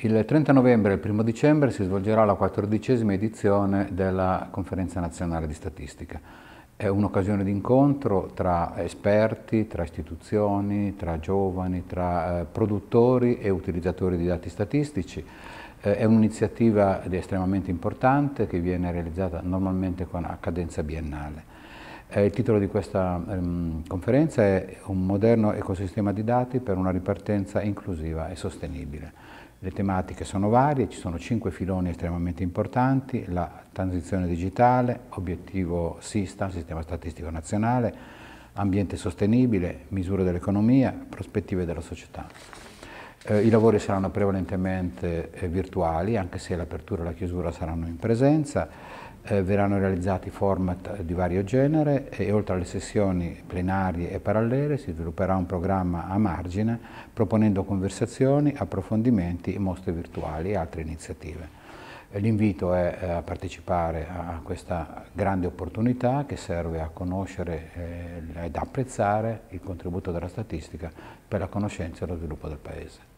Il 30 novembre e il 1 dicembre si svolgerà la quattordicesima edizione della Conferenza Nazionale di Statistica. È un'occasione di incontro tra esperti, tra istituzioni, tra giovani, tra eh, produttori e utilizzatori di dati statistici. Eh, è un'iniziativa estremamente importante che viene realizzata normalmente a cadenza biennale. Eh, il titolo di questa ehm, conferenza è Un moderno ecosistema di dati per una ripartenza inclusiva e sostenibile. Le tematiche sono varie, ci sono cinque filoni estremamente importanti, la transizione digitale, obiettivo SISTA, Sistema Statistico Nazionale, ambiente sostenibile, misure dell'economia, prospettive della società. Eh, I lavori saranno prevalentemente eh, virtuali, anche se l'apertura e la chiusura saranno in presenza. Eh, verranno realizzati format eh, di vario genere e oltre alle sessioni plenarie e parallele si svilupperà un programma a margine proponendo conversazioni, approfondimenti, mostre virtuali e altre iniziative. Eh, l'invito è eh, a partecipare a questa grande opportunità che serve a conoscere eh, ed apprezzare il contributo della statistica per la conoscenza e lo sviluppo del Paese.